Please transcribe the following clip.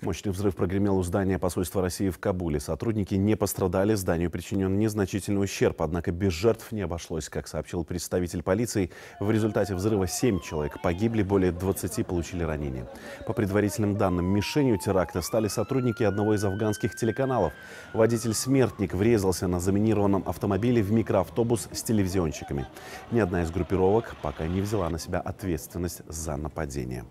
Мощный взрыв прогремел у здания посольства России в Кабуле. Сотрудники не пострадали, зданию причинен незначительный ущерб, однако без жертв не обошлось. Как сообщил представитель полиции, в результате взрыва 7 человек погибли, более 20 получили ранения. По предварительным данным, мишенью теракта стали сотрудники одного из афганских телеканалов. Водитель-смертник врезался на заминированном автомобиле в микроавтобус с телевизионщиками. Ни одна из группировок пока не взяла на себя ответственность за нападение.